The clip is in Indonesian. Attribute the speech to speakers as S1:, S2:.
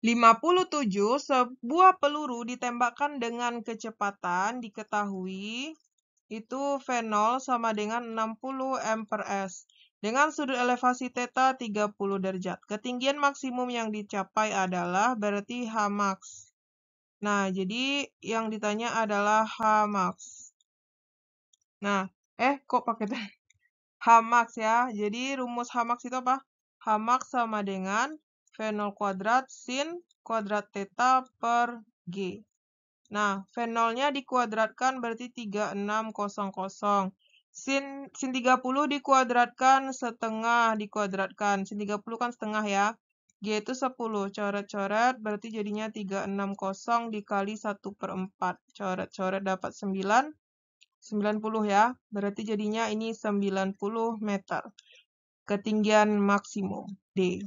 S1: 57 sebuah peluru ditembakkan dengan kecepatan diketahui itu V0 sama dengan 60 m/s dengan sudut elevasi theta 30 derajat. Ketinggian maksimum yang dicapai adalah berarti Hmax. Nah, jadi yang ditanya adalah Hmax. Nah, eh kok pakai Hmax ya. Jadi rumus Hmax itu apa? Hmax sama dengan V0 kuadrat sin kuadrat theta per G. Nah, V0-nya dikuadratkan berarti 3600. Sin, sin 30 dikuadratkan setengah dikuadratkan. Sin 30 kan setengah ya. G itu 10. Coret-coret berarti jadinya 360 dikali 1 per 4. Coret-coret dapat 9. 90 ya. Berarti jadinya ini 90 meter. Ketinggian maksimum D.